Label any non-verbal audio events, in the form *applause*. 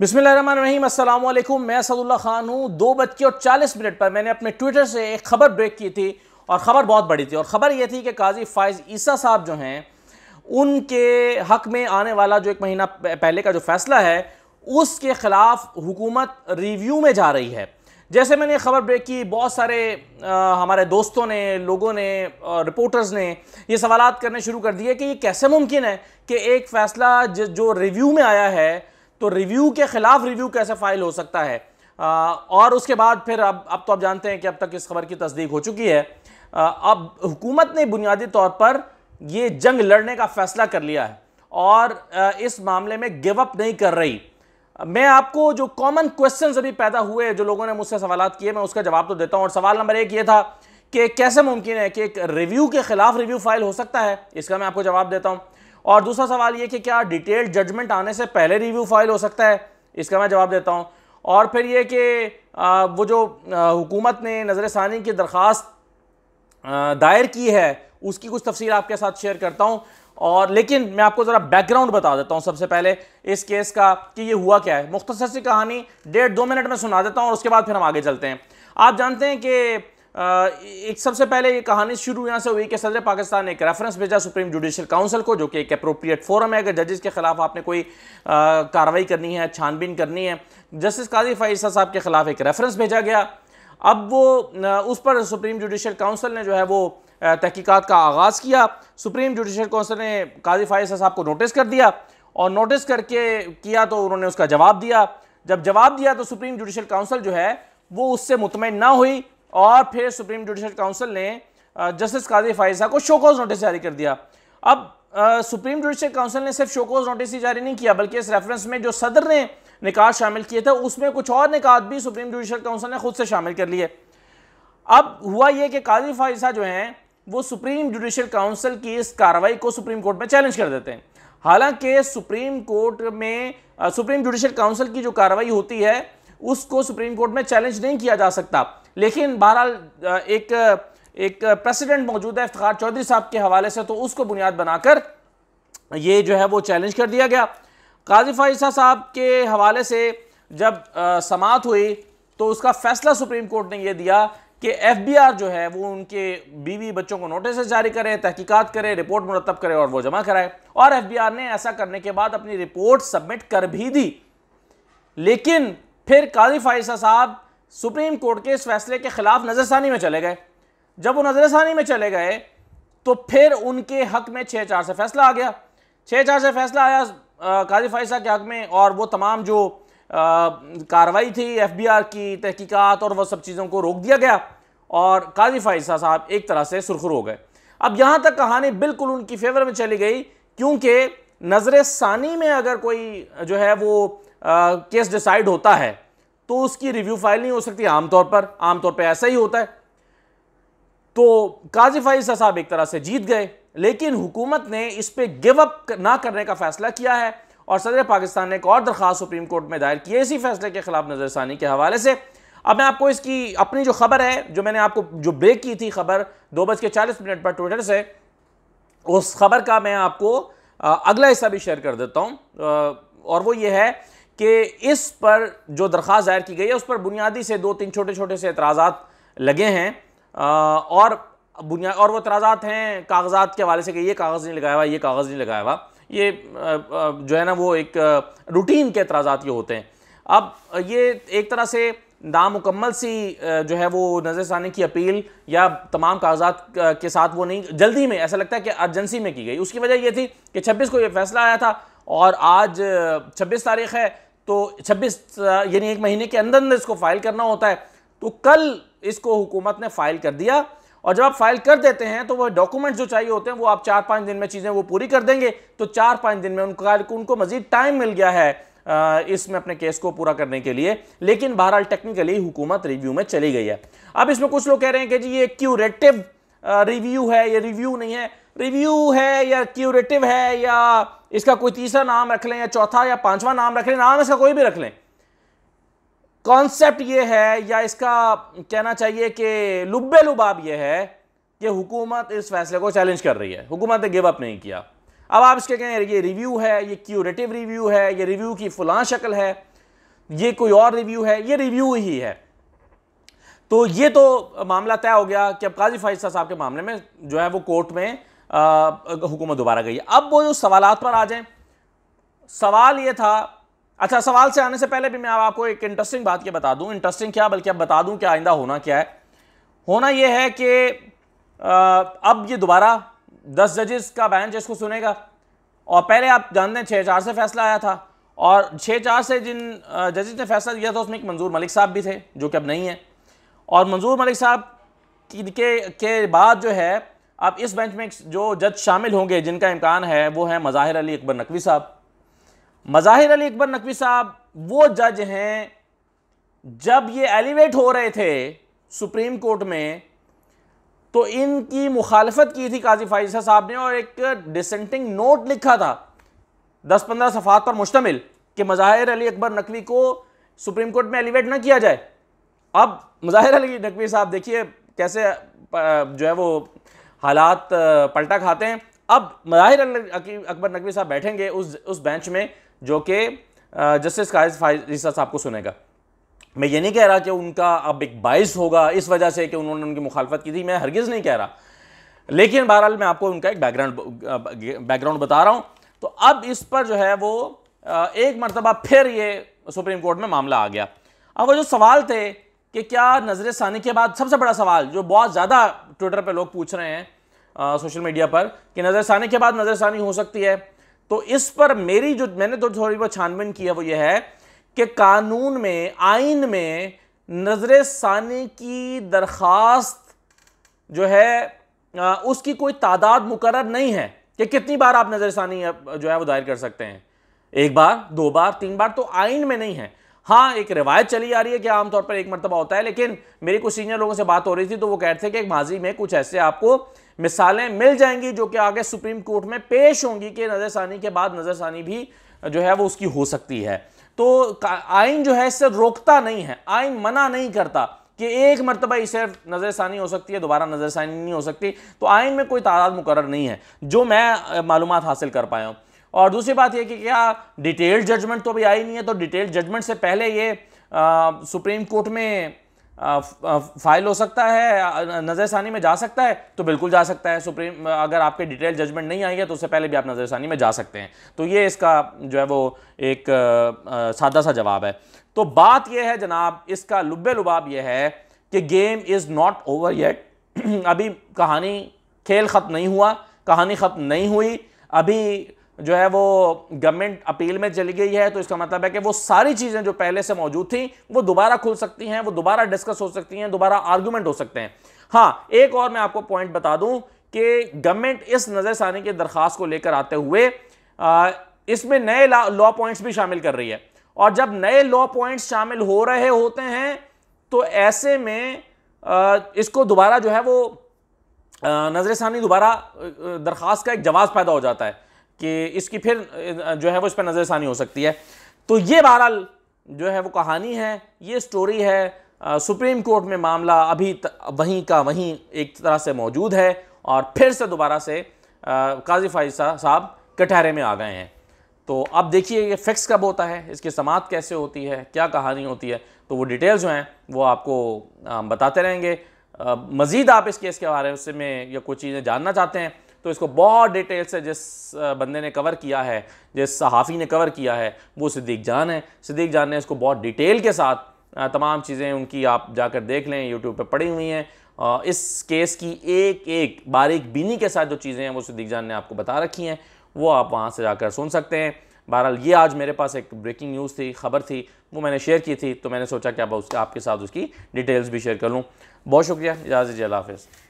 बिसमीम अल्लाम मैं सदुल्ला खान हूँ दो बज के और चालीस मिनट पर मैंने अपने ट्विटर से एक खबर ब्रेक की थी और ख़बर बहुत बड़ी थी और ख़बर ये थी कि काजी फ़ाइज़ ईसा साहब जो हैं उनके हक़ में आने वाला जो एक महीना पहले का जो फ़ैसला है उसके ख़िलाफ़ हुकूमत रिव्यू में जा रही है जैसे मैंने खबर ब्रेक की बहुत सारे आ, हमारे दोस्तों ने लोगों ने और रिपोर्टर्स ने ये सवाल करने शुरू कर दिए कि ये कैसे मुमकिन है कि एक फ़ैसला जो रिव्यू में आया है तो रिव्यू के खिलाफ रिव्यू कैसे फाइल हो सकता है आ, और उसके बाद फिर अब अब तो आप जानते हैं कि अब तक इस खबर की तस्दीक हो चुकी है आ, अब हुकूमत ने बुनियादी तौर पर यह जंग लड़ने का फैसला कर लिया है और आ, इस मामले में गिव अप नहीं कर रही मैं आपको जो कॉमन क्वेश्चन अभी पैदा हुए जो लोगों ने मुझसे सवाल किए मैं उसका जवाब तो देता हूँ और सवाल नंबर एक ये था कि कैसे मुमकिन है कि एक रिव्यू के खिलाफ रिव्यू फाइल हो सकता है इसका मैं आपको जवाब देता हूँ और दूसरा सवाल ये कि क्या डिटेल्ड जजमेंट आने से पहले रिव्यू फाइल हो सकता है इसका मैं जवाब देता हूँ और फिर ये कि वो जो हुकूमत ने नज़र सानी की दरख्वास्त दायर की है उसकी कुछ तफसील आपके साथ शेयर करता हूँ और लेकिन मैं आपको ज़रा बैकग्राउंड बता देता हूँ सबसे पहले इस केस का कि ये हुआ क्या है मुख्तसर सी कहानी डेढ़ दो मिनट में सुना देता हूँ और उसके बाद फिर हम आगे चलते हैं आप जानते हैं कि एक सबसे पहले ये कहानी शुरू यहाँ से हुई कि सदर पाकिस्तान ने एक रेफरेंस भेजा सुप्रीम जुडिशल काउंसिल को जो कि एक अप्रोप्रिएट फोरम है अगर जजेस के खिलाफ आपने कोई कार्रवाई करनी है छानबीन करनी है जस्टिस काजी फाइसा साहब के खिलाफ एक रेफरेंस भेजा गया अब वो उस पर सुप्रीम जुडिशल काउंसिल ने जो है वो तहकीकत का आगाज़ किया सुप्रीम जुडिशल काउंसिल ने काजी फाइसा साहब को नोटिस कर दिया और नोटिस करके किया तो उन्होंने उसका जवाब दिया जब जवाब दिया तो सुप्रीम जुडिशल काउंसिल जो है वो उससे मुतमिन ना हुई और फिर सुप्रीम जुडिशल काउंसिल ने जस्टिस काजी फाइजा को शोकॉज नोटिस जारी कर दिया अब आ, सुप्रीम जुडिशल काउंसिल ने सिर्फ शोकॉज नोटिस ही जारी नहीं किया बल्कि इस रेफरेंस में जो सदर ने निकात शामिल किए थे उसमें कुछ और निकात भी सुप्रीम जुडिशल काउंसिल ने खुद से शामिल कर लिए अब हुआ यह कि काजी फाइजा जो हैं वो सुप्रीम जुडिशल काउंसिल की इस कार्रवाई को सुप्रीम कोर्ट में चैलेंज कर देते हैं हालांकि सुप्रीम कोर्ट में सुप्रीम जुडिशल काउंसिल की जो कार्रवाई होती है उसको सुप्रीम कोर्ट में चैलेंज नहीं किया जा सकता लेकिन बहरहाल एक एक प्रेसिडेंट मौजूद है इफ्तार चौधरी साहब के हवाले से तो उसको बुनियाद बनाकर ये जो है वो चैलेंज कर दिया गया काजी फाइसा साहब के हवाले से जब समात हुई तो उसका फैसला सुप्रीम कोर्ट ने यह दिया कि एफबीआर जो है वो उनके बीवी बच्चों को नोटिस जारी करें तहकीकात करें रिपोर्ट मुरतब करे और वो जमा कराए और एफबीआर ने ऐसा करने के बाद अपनी रिपोर्ट सबमिट कर भी दी लेकिन फिर काजी फाइसा साहब सुप्रीम कोर्ट के इस फैसले के ख़िलाफ़ नज़रसानी में चले गए जब वो नज़रसानी में चले गए तो फिर उनके हक में छः चार से फैसला आ गया छः चार से फैसला आया काजी फाइसा के हक में और वो तमाम जो कार्रवाई थी एफबीआर की तहकीकात और वह सब चीज़ों को रोक दिया गया और काजी फाइसा साहब एक तरह से सुरखुर हो गए अब यहाँ तक कहानी बिल्कुल उनकी फेवर में चली गई क्योंकि नज़र सानी में अगर कोई जो है वो केस डिसाइड होता है तो उसकी रिव्यू फाइल नहीं हो सकती आमतौर पर आमतौर पर ऐसा ही होता है तो काजी साहब एक तरह से जीत गए लेकिन हुकूमत ने इस पर गिव अप ना करने का फैसला किया है और सदर पाकिस्तान ने एक और दरख्वास्त सुप्रीम कोर्ट में दायर की है इसी फैसले के खिलाफ नज़रसानी के हवाले से अब मैं आपको इसकी अपनी जो खबर है जो मैंने आपको जो ब्रेक की थी खबर दो बज के चालीस मिनट पर ट्विटर से उस खबर का मैं आपको अगला हिस्सा भी शेयर कर देता हूँ और वो ये है कि इस पर जो दरख्वास्त दायर की गई है उस पर बुनियादी से दो तीन छोटे छोटे से एतराज़ात लगे हैं और बुनिया और वह एतराज़ात हैं कागजात के हवाले से कि ये कागज़ नहीं लगाया हुआ ये कागज़ नहीं लगाया हुआ ये जो है ना वो एक रूटीन के एतराज़ात ये होते हैं अब ये एक तरह से नामुकम्मल सी जो है वो नज़रसानी की अपील या तमाम कागजात के साथ वो नहीं जल्दी में ऐसा लगता है कि अर्जेंसी में की गई उसकी वजह ये थी कि छब्बीस को ये फैसला आया था और आज छब्बीस तारीख है तो 26 यानी एक महीने के अंदर अंदर इसको फाइल करना होता है तो कल इसको हुकूमत ने फाइल कर दिया और जब आप फाइल कर देते हैं तो वह डॉक्यूमेंट जो चाहिए होते हैं वो आप चार पाँच दिन में चीज़ें वो पूरी कर देंगे तो चार पाँच दिन में उनका उनको मज़ीद टाइम मिल गया है इसमें अपने केस को पूरा करने के लिए लेकिन बहरहाल टेक्निकली हुकूमत रिव्यू में चली गई है अब इसमें कुछ लोग कह रहे हैं कि जी ये क्यूरेटिव रिव्यू है ये रिव्यू नहीं है रिव्यू है या क्यूरेटिव है या इसका कोई तीसरा नाम रख लें या चौथा या पांचवा नाम रख लें नाम इसका कोई भी रख लें कॉन्सेप्ट ये है या इसका कहना चाहिए कि लुब्बे लुबाब ये है कि हुकूमत इस फैसले को चैलेंज कर रही है हुकूमत ने गिव अप नहीं किया अब आप इसके कहें ये रिव्यू है ये क्यूरेटिव रिव्यू है ये रिव्यू की फलां शक्ल है ये कोई और रिव्यू है ये रिव्यू ही है तो ये तो मामला तय हो गया कि अब काजी फाइजा साहब के मामले में जो है वो कोर्ट में हुकूमत दोबारा गई अब वो जो सवाल पर आ जाए सवाल ये था अच्छा सवाल से आने से पहले भी मैं आपको एक इंटरेस्टिंग बात ये बता दूं इंटरेस्टिंग क्या बल्कि अब बता दूं कि आइंदा होना क्या है होना यह है कि अब ये दोबारा दस जजेस का बेंच इसको सुनेगा और पहले आप जानते हैं छः चार से फैसला आया था और छः चार से जिन जजेस ने फैसला दिया था उसमें एक मंजूर मलिक साहब भी थे जो कि अब नहीं है और मंजूर मलिक साहब के के बाद जो है अब इस बेंच में जो जज शामिल होंगे जिनका इम्कान है वो है मज़ाहिर अली अकबर नकवी साहब मज़ाहिर अली अकबर नकवी साहब वो जज हैं जब ये एलिवेट हो रहे थे सुप्रीम कोर्ट में तो इनकी मुखालफत की थी काजी फाइजा साहब ने और एक डिसेंटिंग नोट लिखा था दस पंद्रह सफ़ात पर मुश्तमिल कि मज़ाहिर अली अकबर नकवी को सुप्रीम कोर्ट में एलिवेट ना किया जाए अब मज़ाहिर अली नकवी साहब देखिए कैसे जो है वो हालात पलटा खाते हैं अब मज़ाहिर अकबर नकवी साहब बैठेंगे उस उस बेंच में जो कि जस्टिस कायसा साहब को सुनेगा मैं ये नहीं कह रहा कि उनका अब एक बाइस होगा इस वजह से कि उन्होंने उनकी मुखालफत की थी मैं हरगिज़ नहीं कह रहा लेकिन बहरहाल मैं आपको उनका एक बैकग्राउंड बैकग्राउंड बता रहा हूँ तो अब इस पर जो है वो एक मरतबा फिर ये सुप्रीम कोर्ट में मामला आ गया अब वो जो सवाल थे कि क्या नज़र सानी के बाद सबसे बड़ा सवाल जो बहुत ज़्यादा ट्विटर पर लोग पूछ रहे हैं सोशल मीडिया पर कि नज़र सानी के बाद नज़र सानी हो सकती है तो इस पर मेरी जो मैंने तो थोड़ी बहुत छानबीन की है वो ये है कि कानून में आइन में नजर सानी की दरख्वास्त जो है उसकी कोई तादाद मुकर नहीं है कि कितनी बार आप नजर सानी जो है वो दायर कर सकते हैं एक बार दो बार तीन बार तो आइन में नहीं है हाँ एक रिवायत चली आ रही है कि आमतौर पर एक मरतबा होता है लेकिन मेरी कुछ सीनियर लोगों से बात हो रही थी तो वो कहते हैं थे कि माजी में कुछ ऐसे आपको मिसालें मिल जाएंगी जो कि आगे सुप्रीम कोर्ट में पेश होंगी कि नज़रसानी के बाद नज़रसानी भी जो है वो उसकी हो सकती है तो आइन जो है इससे रोकता नहीं है आइन मना नहीं करता कि एक मरतबा इसे नज़रसानी हो सकती है दोबारा नज़रसानी नहीं हो सकती तो आइन में कोई तादाद मुकर नहीं है जो मैं मालूम हासिल कर पाया हूँ और दूसरी बात यह कि क्या डिटेल्ड जजमेंट तो अभी आई नहीं है तो डिटेल्ड जजमेंट से पहले ये आ, सुप्रीम कोर्ट में फाइल हो सकता है नज़रसानी में जा सकता है तो बिल्कुल जा सकता है सुप्रीम अगर आपके डिटेल जजमेंट नहीं आई है तो उससे पहले भी आप नज़रसानी में जा सकते हैं तो ये इसका जो है वो एक सादा सा जवाब है तो बात यह है जनाब इसका लुबे लुबाब यह है कि game is not over yet *clears throat* अभी कहानी खेल ख़त्म नहीं हुआ कहानी ख़त्म नहीं हुई अभी जो है वो गवर्नमेंट अपील में चली गई है तो इसका मतलब है कि वो सारी चीज़ें जो पहले से मौजूद थी वो दोबारा खुल सकती हैं वो दोबारा डिस्कस हो सकती हैं दोबारा आर्ग्यूमेंट हो सकते हैं हाँ एक और मैं आपको पॉइंट बता दूं कि गवर्नमेंट इस नज़रसानी की दरख्वास्त को लेकर आते हुए इसमें नए लॉ पॉइंट्स भी शामिल कर रही है और जब नए लॉ पॉइंट्स शामिल हो रहे होते हैं तो ऐसे में इसको दोबारा जो है वो नज़रसानी दोबारा दरख्वास्त का एक जवाब पैदा हो जाता है कि इसकी फिर जो है वो इस पर नज़रसानी हो सकती है तो ये बहरहाल जो है वो कहानी है ये स्टोरी है आ, सुप्रीम कोर्ट में मामला अभी त, वहीं का वहीं एक तरह से मौजूद है और फिर से दोबारा से काजी फाइज साहब कटहरे में आ गए हैं तो अब देखिए ये फिक्स कब होता है इसकी समात कैसे होती है क्या कहानी होती है तो वो डिटेल्स जो हैं वो आपको बताते रहेंगे मज़ीद आप इस केस के बारे में या कुछ चीज़ें जानना चाहते हैं तो इसको बहुत डिटेल से जिस बंदे ने कवर किया है जिस सहाफ़ी ने कवर किया है वो सिद्दीक जान है सिद्दीक जान ने इसको बहुत डिटेल के साथ तमाम चीज़ें उनकी आप जाकर देख लें यूट्यूब पर पड़ी हुई हैं इस केस की एक एक बारीक बीनी के साथ जो चीज़ें हैं वो सिद्दीक जान ने आपको बता रखी हैं वो आप वहाँ से जाकर सुन सकते हैं बहरहाल ये आज मेरे पास एक ब्रेकिंग न्यूज़ थी खबर थी वो मैंने शेयर की थी तो मैंने सोचा कि अब उसके आपके साथ उसकी डिटेल्स भी शेयर कर लूँ बहुत शुक्रिया इजाज़ इजाज़त हाफिज़